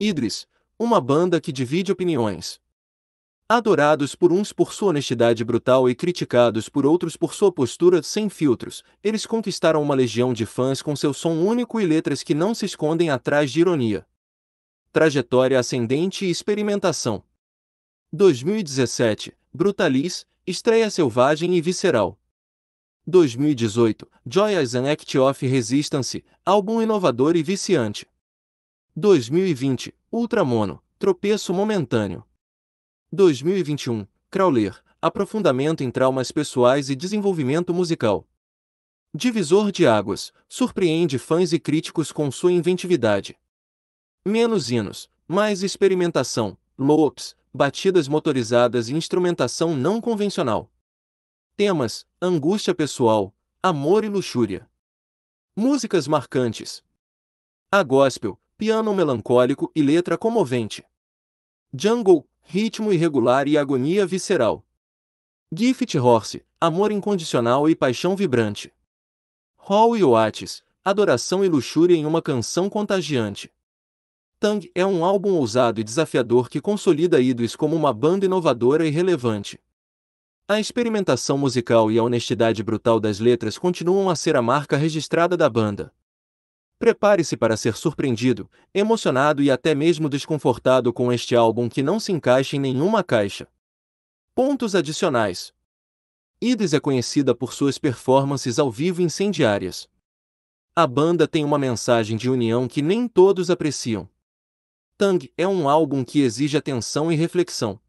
Idris, uma banda que divide opiniões. Adorados por uns por sua honestidade brutal e criticados por outros por sua postura sem filtros, eles conquistaram uma legião de fãs com seu som único e letras que não se escondem atrás de ironia. Trajetória ascendente e experimentação. 2017, Brutalis, estreia selvagem e visceral. 2018, Joyous and Act of Resistance, álbum inovador e viciante. 2020, Ultramono, tropeço momentâneo. 2021, Crawler, aprofundamento em traumas pessoais e desenvolvimento musical. Divisor de águas, surpreende fãs e críticos com sua inventividade. Menos hinos, mais experimentação, loops, batidas motorizadas e instrumentação não convencional. Temas: angústia pessoal, amor e luxúria. Músicas marcantes. A gospel, piano melancólico e letra comovente. Jungle, ritmo irregular e agonia visceral. Gift Horse, amor incondicional e paixão vibrante. Hall e Oates, adoração e luxúria em uma canção contagiante. Tang é um álbum ousado e desafiador que consolida Idris como uma banda inovadora e relevante. A experimentação musical e a honestidade brutal das letras continuam a ser a marca registrada da banda. Prepare-se para ser surpreendido, emocionado e até mesmo desconfortado com este álbum que não se encaixa em nenhuma caixa. Pontos adicionais: Ides é conhecida por suas performances ao vivo incendiárias. A banda tem uma mensagem de união que nem todos apreciam. Tang é um álbum que exige atenção e reflexão.